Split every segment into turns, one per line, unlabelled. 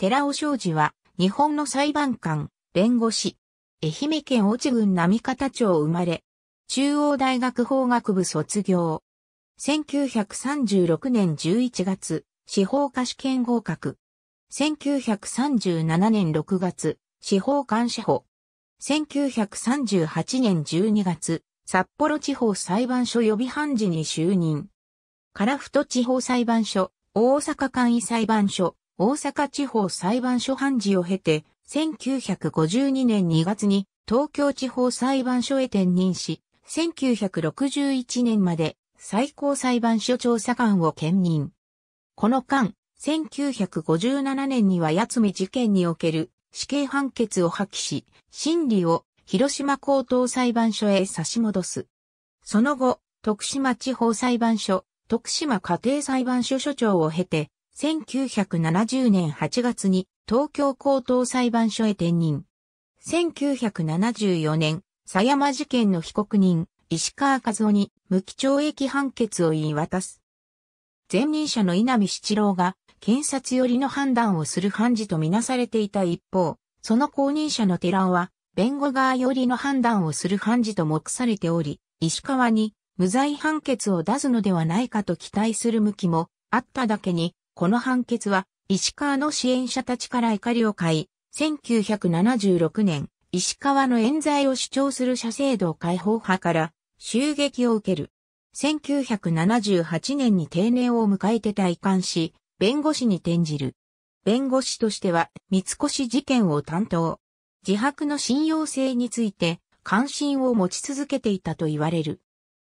寺尾昌司は、日本の裁判官、弁護士、愛媛県越智郡並方町生まれ、中央大学法学部卒業。1936年11月、司法科試験合格。1937年6月、司法官司法。1938年12月、札幌地方裁判所予備判事に就任。唐太地方裁判所、大阪簡易裁判所、大阪地方裁判所判事を経て、1952年2月に東京地方裁判所へ転任し、1961年まで最高裁判所調査官を兼任。この間、1957年には八海事件における死刑判決を破棄し、審理を広島高等裁判所へ差し戻す。その後、徳島地方裁判所、徳島家庭裁判所所長を経て、1970年8月に東京高等裁判所へ転任。1974年、狭山事件の被告人、石川和夫に無期懲役判決を言い渡す。前任者の稲見七郎が検察寄りの判断をする判事とみなされていた一方、その後任者の寺尾は弁護側寄りの判断をする判事と目されており、石川に無罪判決を出すのではないかと期待する向きもあっただけに、この判決は、石川の支援者たちから怒りを買い、1976年、石川の冤罪を主張する社制度解放派から襲撃を受ける。1978年に定年を迎えて退官し、弁護士に転じる。弁護士としては、三越事件を担当。自白の信用性について、関心を持ち続けていたと言われる。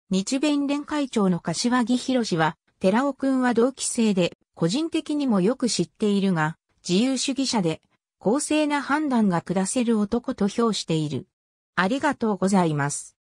日弁連会長の柏木博氏は、寺尾くんは同期生で、個人的にもよく知っているが、自由主義者で、公正な判断が下せる男と評している。ありがとうございます。